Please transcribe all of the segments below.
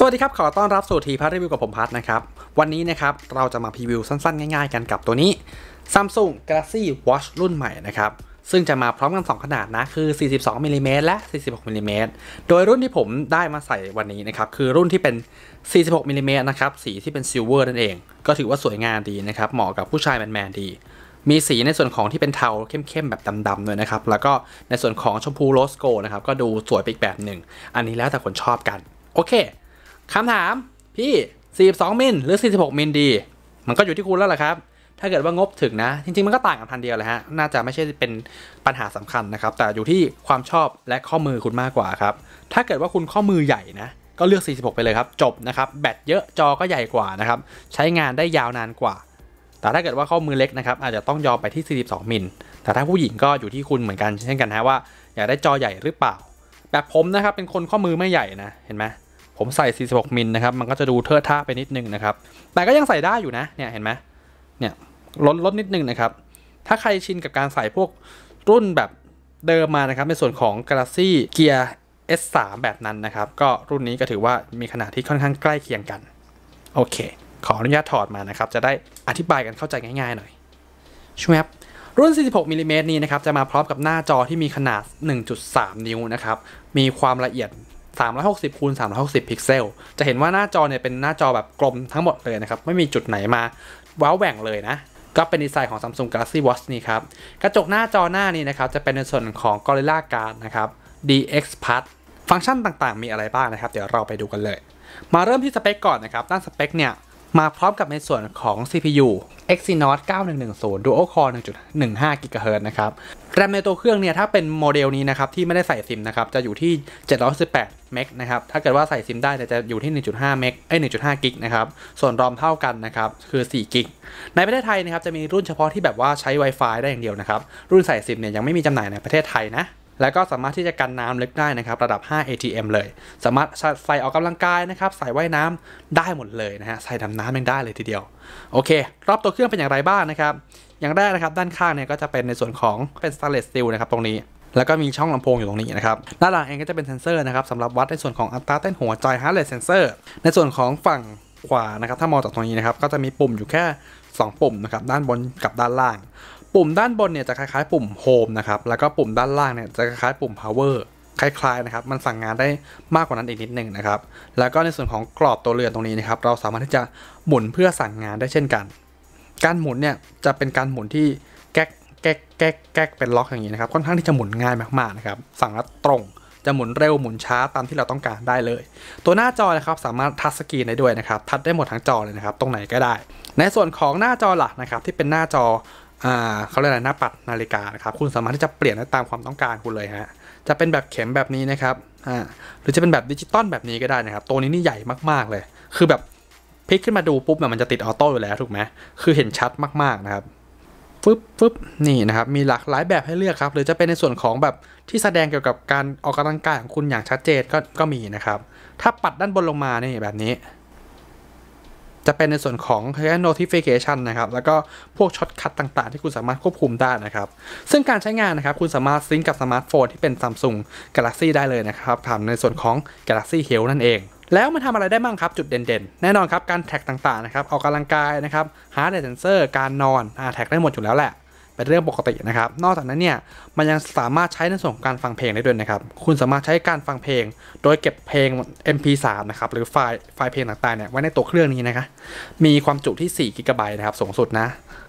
สวัสดีครับ ขอต้อนรับสู่ทีพาร์ทรีวิวกับผมพัทนะครับ วันนี้นะครับ เราจะมาพรีวิวสั้นๆ ง่ายๆ กันกับตัวนี้ Samsung Galaxy Watch รุ่นใหม่นะครับ ซึ่งจะมาพร้อมกัน 2 ขนาดนะ คือ 42มิลิเมตรและ 46มิลิเมตรโดยรุ่นที่ผมได้มาใส่วันนี้นะครับ คือรุ่นที่เป็น 46มิลิเมตรนะครับ สีที่เป็นซิลเวอร์นั่นเอง ก็ถือว่าสวยงามดีนะครับ เหมาะกับผู้ชายแมนๆดี มีสีในส่วนของที่เป็นเทาเข้มๆแบบดำๆด้วยนะครับแล้วก็ในส่วนของชมพูโรสโกนะครับก็ดูสวยไปอีกแบบหนึ่งอันนี้แล้วแต่คนชอบกันโอเคคำถามพี่ 42 มิลหรือ 46 มิลดี มันก็อยู่ที่คุณแล้วแหละครับ ถ้าเกิดว่างบถึงนะ จริงๆมันก็ต่างกันพันเดียวเลยฮะ น่าจะไม่ใช่เป็นปัญหาสำคัญนะครับ แต่อยู่ที่ความชอบและข้อมือคุณมากกว่าครับ ถ้าเกิดว่าคุณข้อมือใหญ่นะ ก็เลือก 46 ไปเลยครับ จบนะครับ แบตเยอะ จอก็ใหญ่กว่านะครับ ใช้งานได้ยาวนานกว่า แต่ถ้าเกิดว่าข้อมือเล็กนะครับ อาจจะต้องยอมไปที่ 42มิลแต่ถ้าผู้หญิงก็อยู่ที่คุณเหมือนกันเช่นกันนะว่าอยากได้จอใหญ่หรือเปล่า แบบผมนะครับ เป็นคนข้อมือไม่ใหญ่นะ เห็นไหมผมใส่ 46มิลนะครับ มันก็จะดูเทอะทะไปนิดนึงนะครับ แต่ก็ยังใส่ได้อยู่นะ เนี่ย เห็นไหม เนี่ย ลด ลดนิดนึงนะครับ ถ้าใครชินกับการใส่พวกรุ่นแบบเดิมมานะครับ ในส่วนของ Galaxy Gear S3 แบบนั้นนะครับ ก็รุ่นนี้ก็ถือว่ามีขนาดที่ค่อนข้างใกล้เคียงกัน โอเค ขออนุญาตถอดมานะครับ จะได้อธิบายกันเข้าใจง่ายๆหน่อยช่วยครับรุ่น 46มิลิเมตรนี้นะครับ จะมาพร้อมกับหน้าจอที่มีขนาด 1.3 นิ้วนะครับ มีความละเอียด360คูณ360 พิกเซล จะเห็นว่าหน้าจอเนี่ยเป็นหน้าจอแบบกลมทั้งหมดเลยนะครับ ไม่มีจุดไหนมาว้าวแหว่งเลยนะ ก็เป็นดีไซน์ของ Samsung Galaxy Watch นี่ครับ กระจกหน้าจอหน้านี้นะครับจะเป็นในส่วนของ Gorilla Glass นะครับ DX Plus ฟังก์ชันต่างๆมีอะไรบ้างนะครับ เดี๋ยวเราไปดูกันเลย มาเริ่มที่สเปคก่อนนะครับด้านสเปคเนี่ยมาพร้อมกับในส่วนของ CPU Exynos 9110 Dual Core 1.15 GHz นะครับแรมในตัวเครื่องเนี่ยถ้าเป็นโมเดลนี้นะครับที่ไม่ได้ใส่ซิมนะครับจะอยู่ที่ 718เมกนะครับ ถ้าเกิดว่าใส่ซิมได้จะอยู่ที่ 1.5เมกเอ้1.5กิกนะครับ ส่วนรอมเท่ากันนะครับคือ4กิกในประเทศไทยนะครับจะมีรุ่นเฉพาะที่แบบว่าใช้ Wi-Fi ได้อย่างเดียวนะครับ รุ่นใส่ซิมเนี่ยยังไม่มีจำหน่ายในประเทศไทยนะแล้วก็สามารถที่จะกันน้ำลึกได้นะครับระดับ 5 ATM เลย สามารถใส่ออกกำลังกายนะครับใส่ว่ายน้ำได้หมดเลยนะฮะใส่ดำน้ำยังได้เลยทีเดียว โอเค รอบตัวเครื่องเป็นอย่างไรบ้างนะครับอย่างแรกนะครับด้านข้างเนี่ยก็จะเป็นในส่วนของเป็นสแตนเลสสตีลนะครับตรงนี้ แล้วก็มีช่องลำโพงอยู่ตรงนี้นะครับด้านหลังเองก็จะเป็นเซนเซอร์นะครับสำหรับวัดในส่วนของอัตราเต้นหัวใจาร์ดเรสเซนเซอร์ในส่วนของฝั่งขวานะครับถ้ามองจากตรงนี้นะครับก็จะมีปุ่มอยู่แค่ 2 ปุ่มนะครับด้านบนกับด้านล่างปุ่มด้านบนเนี่ยจะคล้ายๆปุ่มโฮมนะครับ แล้วก็ปุ่มด้านล่างเนี่ยจะคล้ายๆปุ่ม power คล้ายๆนะครับ มันสั่งงานได้มากกว่านั้นอีกนิดนึงนะครับ แล้วก็ในส่วนของกรอบตัวเรือนตรงนี้นะครับ เราสามารถที่จะหมุนเพื่อสั่งงานได้เช่นกัน การหมุนเนี่ยจะเป็นการหมุนที่แก๊กแก๊กแก๊กแก๊กเป็นล็อกอย่างนี้นะครับ ค่อนข้างที่จะหมุนง่ายมากๆนะครับ สั่งแล้วตรง จะหมุนเร็วหมุนช้าตามที่เราต้องการได้เลย ตัวหน้าจอนะครับสามารถทัชสกรีนได้ด้วยนะครับ ทัชได้หมดทั้งจอเลยนะครับตรงไหนก็ได้ ในส่วนของหน้าจอหลักนะครับที่เป็นหน้าจอ่าเขาเรียกอะไรหน้าปัดนาฬิกานะครับคุณสามารถที่จะเปลี่ยนได้ตามความต้องการคุณเลยฮะจะเป็นแบบเข็มแบบนี้นะครับอ่าหรือจะเป็นแบบดิจิตอลแบบนี้ก็ได้นะครับ ตัวนี้นี่ใหญ่มากๆเลย คือแบบพลิกขึ้นมาดูปุ๊บเนี่ยมันจะติดออโต้อยู่แล้วถูกไหมคือเห็นชัดมากๆนะครับฟึบฟึบนี่นะครับมีหลากหลายแบบให้เลือกครับ หรือจะเป็นในส่วนของแบบที่แสดงเกี่ยวกับการออกกำลังกาย ของคุณอย่างชัดเจนก็ก็มีนะครับ ถ้าปัดด้านบนลงมานี่แบบนี้จะเป็นในส่วนของแค่ notification นะครับแล้วก็พวกช็อตคัทต่าง ๆ ที่คุณสามารถควบคุมได้นะครับซึ่งการใช้งานนะครับคุณสามารถซิงกับสมาร์ทโฟนที่เป็น Samsung Galaxy ได้เลยนะครับผ่านในส่วนของ Galaxy h e a l นั่นเอง แล้วมันทำอะไรได้บ้างครับจุดเด่นๆ แน่นอนครับ การแท็กต่างๆนะครับออกกำลังกายนะครับหาเดเทซนเซอร์การนอนอแท็กได้หมดอยู่แล้วแหละเป็นเรื่องปกตินะครับ นอกจากนั้นเนี่ยมันยังสามารถใช้ในส่วนของการฟังเพลงได้ด้วยนะครับคุณสามารถใช้การฟังเพลง โดยเก็บเพลง MP3 นะครับหรือไฟล์ไฟล์เพลงต่างๆเนี่ยไว้ในตัวเครื่องนี้นะครับมีความจุที่4 g b นะครับสูงสุดนะ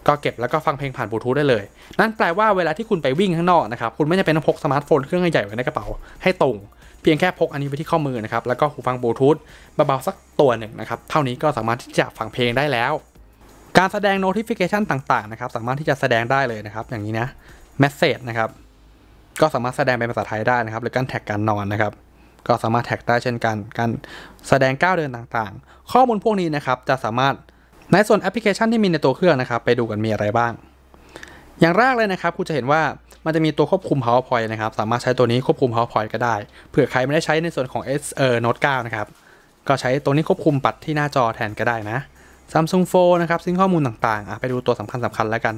ก็เก็บแล้วก็ฟังเพลงผ่านบลูทูธได้เลย นั่นแปลว่าเวลาที่คุณไปวิ่งข้างนอกนะครับคุณไม่จำเป็นต้องพกสมาร์ทโฟนเครื่องใหญ่ไว้ในกระเป๋าให้ตรง เพียงแค่พกอันนี้ไปที่ข้อมือนะครับแล้วก็หูฟังบลูทูธเบาๆสักตัวหนึ่งนะครับเท่านี้ก็สามารถที่จะฟังเพลงได้แล้วการแสดง notification ต่างๆนะครับสามารถที่จะแสดงได้เลยนะครับ อย่างนี้นะ message นะครับ ก็สามารถแสดงเป็นภาษาไทยได้นะครับ หรือการแท็กการนอนนะครับ ก็สามารถแท็กได้เช่นกัน การแสดงก้าวเดินต่างๆ ข้อมูลพวกนี้นะครับจะสามารถในส่วนแอปพลิเคชันที่มีในตัวเครื่องนะครับไปดูกันมีอะไรบ้าง อย่างแรกเลยนะครับคุณจะเห็นว่ามันจะมีตัวควบคุม PowerPoint นะครับสามารถใช้ตัวนี้ควบคุม PowerPoint ก็ได้ เผื่อใครไม่ได้ใช้ในส่วนของ S เอ่อ Note 9 นะครับ ก็ใช้ตัวนี้ควบคุมปัดที่หน้าจอแทนก็ได้นะ Samsung ฟ o นะครับซึ่งข้อมูลต่างๆไปดูตัวสำคัญสำคัญแล้วกัน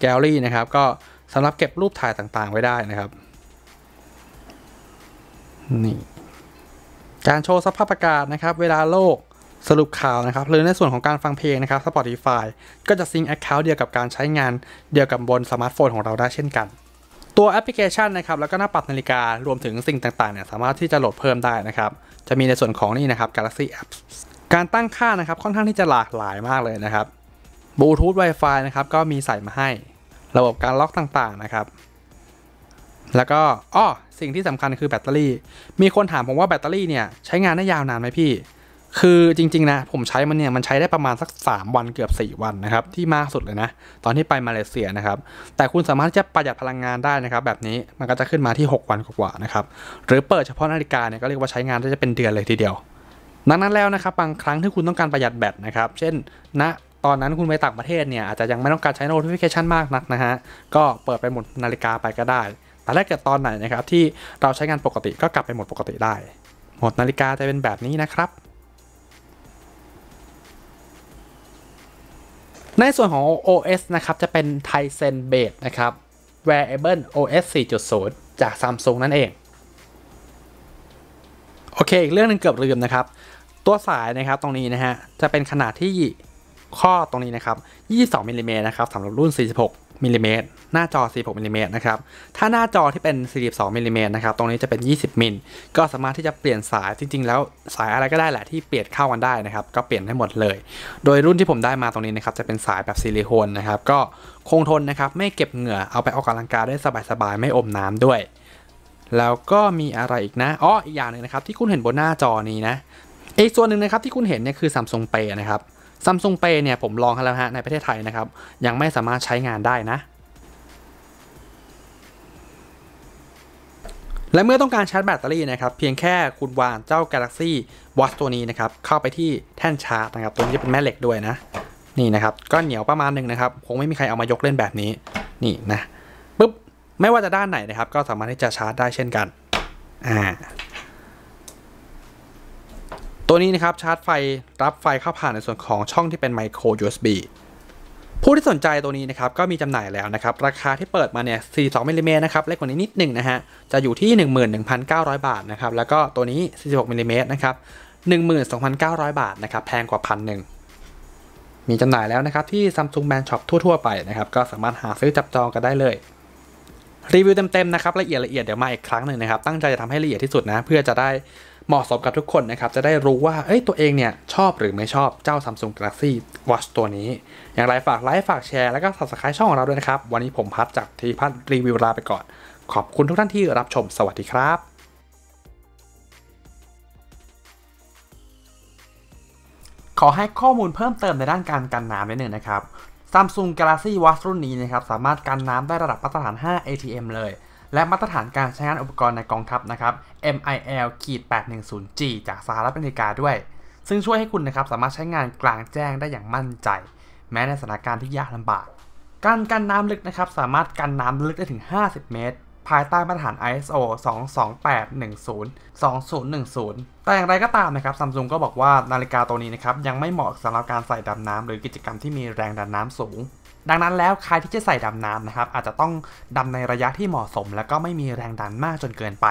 แกลลี่นะครับก็สำหรับเก็บรูปถ่ายต่างๆไว้ได้นะครับนี่การโชว์สภาพอากาศนะครับเวลาโลกสรุปข่าวนะครับหรือในส่วนของการฟังเพลงนะครับ Spotify ก็จะซิงแอคเคาท์เดียวกับการใช้งานเดียวกับบนสมาร์ทโฟนของเราได้เช่นกัน ตัวแอปพลิเคชันนะครับแล้วก็หน้าปัดนาฬิการวมถึงสิ่งต่างๆเนี่ยสามารถที่จะโหลดเพิ่มได้นะครับจะมีในส่วนของนี่นะครับ Galaxy Apps การตั้งค่านะครับค่อนข้างที่จะหลากหลายมากเลยนะครับบลูทูธ Wi-Fi นะครับก็มีใส่มาให้ระบบการล็อกต่างๆนะครับ แล้วก็อ้อ สิ่งที่สำคัญคือแบตเตอรี่ มีคนถามผมว่าแบตเตอรี่เนี่ย ใช้งานได้ยาวนานไหมพี่ คือจริงๆนะ ผมใช้มันเนี่ย มันใช้ได้ประมาณสัก 3 วันเกือบ 4 วันนะครับ ที่มากสุดเลยนะ ตอนที่ไปมาเลเซียนะครับ แต่คุณสามารถจะประหยัดพลังงานได้นะครับแบบนี้มันก็จะขึ้นมาที่ 6 วันกว่านะครับหรือเปิดเฉพาะนาฬิกาเนี่ยก็เรียกว่าใช้งานได้จะเป็นเดือนเลยทีเดียวดังนั้นแล้วนะครับ บางครั้งที่คุณต้องการประหยัดแบตนะครับ เช่นณนะตอนนั้นคุณไปต่างประเทศเนี่ยอาจจะยังไม่ต้องการใช้ notification มากนักนะฮะ ก็เปิดไปหมดนาฬิกาไปก็ได้ แต่แ้กเกิดตอนไหนนะครับ ที่เราใช้งานปกติก็กลับไปหมดปกติได้ หมดนาฬิกาจะเป็นแบบนี้นะครับ ในส่วนของ OS นะครับจะเป็น Tizen Base นะครับ Wearable OS 4.0 จาก Samsung นั่นเองโอเคอีกเรื่องนึงเกือบลืมนะครับตัวสายนะครับตรงนี้นะฮะจะเป็นขนาดที่ข้อตรงนี้นะครับ 22มิลลิเมตรนะครับสำหรับรุ่น 46มิลลิเมตรหน้าจอ46มิลลิเมตรนะครับถ้าหน้าจอที่เป็น42มิลลิเมตรนะครับตรงนี้จะเป็น 20มิลก็สามารถที่จะเปลี่ยนสายจริง ๆ แล้วสายอะไรก็ได้แหละที่เปลี่ยนเข้ากันได้นะครับก็เปลี่ยนได้หมดเลย โดยรุ่นที่ผมได้มาตรงนี้นะครับจะเป็นสายแบบซิลิโคนนะครับก็คงทนนะครับไม่เก็บเหงื่อเอาไปออกกำลังกายได้สบายๆไม่อมน้ำด้วย แล้วก็มีอะไรอีกนะอ๋ออีกอย่างหนึ่งนะครับ ที่คุณเห็นบนหน้าจอนี้นะอีกส่วนหนึ่งนะครับที่คุณเห็นเนี่ยคือ Samsung Pay นะครับ Samsung Pay เนี่ย ผมลองแล้วฮะ ในประเทศไทยนะครับ ยังไม่สามารถใช้งานได้นะ และเมื่อต้องการชาร์จแบตเตอรี่นะครับ เพียงแค่คุณวางเจ้า Galaxy Watch ตัวนี้นะครับ เข้าไปที่แท่นชาร์จนะครับตัวนี้จะเป็นแม่เหล็กด้วยนะ นี่นะครับก็เหนียวประมาณหนึ่งนะครับคงไม่มีใครเอามายกเล่นแบบนี้นี่นะปุ๊บไม่ว่าจะด้านไหนนะครับก็สามารถที่จะชาร์จได้เช่นกันอ่าตัวนี้นะครับ ชาร์จไฟรับไฟเข้าผ่านในส่วนของช่องที่เป็นไมโคร USB ผู้ที่สนใจตัวนี้นะครับ ก็มีจำหน่ายแล้วนะครับ ราคาที่เปิดมาเนี่ย 42มิลลิเมตรนะครับเล็กกว่านี้นิดหนึ่งนะฮะ จะอยู่ที่ 11,900 บาทนะครับ แล้วก็ตัวนี้ 46มิลลิเมตรนะครับ 12,900 บาทนะครับ แพงกว่าพันหนึ่งมีจำหน่ายแล้วนะครับ ที่ Samsung Man Shop ทั่วๆ ไปนะครับ ก็สามารถหาซื้อจับจองกันได้เลยรีวิวเต็มๆนะครับละเอียดละเอียดเดี๋ยวมาอีกครั้งหนึ่งนะครับตั้งใจจะทำให้ละเอียดที่สุดนะเพื่อจะได้เหมาะสมกับทุกคนนะครับจะได้รู้ว่าเอ้ยตัวเองเนี่ยชอบหรือไม่ชอบเจ้า Samsung Galaxy Watch ตัวนี้ อย่างไรฝาก ไลค์ฝากแชร์แล้วก็ Subscribe ช่องของเราด้วยนะครับ วันนี้ผมพัดจากทีพัดรีวิวลาไปก่อน ขอบคุณทุกท่านที่รับชมสวัสดีครับ ขอให้ข้อมูลเพิ่มเติมในด้านการกันน้ำนิดหนึ่งนะครับ Samsung Galaxy Watch รุ่นนี้นะครับสามารถกันน้ำได้ระดับมาตรฐาน 5 ATM เลยและมาตรฐานการใช้งานอุปกรณ์ในกองทัพนะครับ MIL-810G จากสหรัฐอเมริกาด้วย ซึ่งช่วยให้คุณนะครับ สามารถใช้งานกลางแจ้งได้อย่างมั่นใจ แม้ในสถานการณ์ที่ยากลำบาก การกันน้ำลึกนะครับ สามารถกันน้ำลึกได้ถึง 50 เมตร ภายใต้มาตรฐาน ISO 22810-2010 แต่อย่างไรก็ตามนะครับซัมซุงก็บอกว่านาฬิกาตัวนี้นะครับ ยังไม่เหมาะสำหรับการใส่ดำน้ำหรือกิจกรรมที่มีแรงดันน้ำสูงดังนั้นแล้วใครที่จะใส่ดำน้ำนะครับอาจจะต้องดำในระยะที่เหมาะสมแล้วก็ไม่มีแรงดันมากจนเกินไป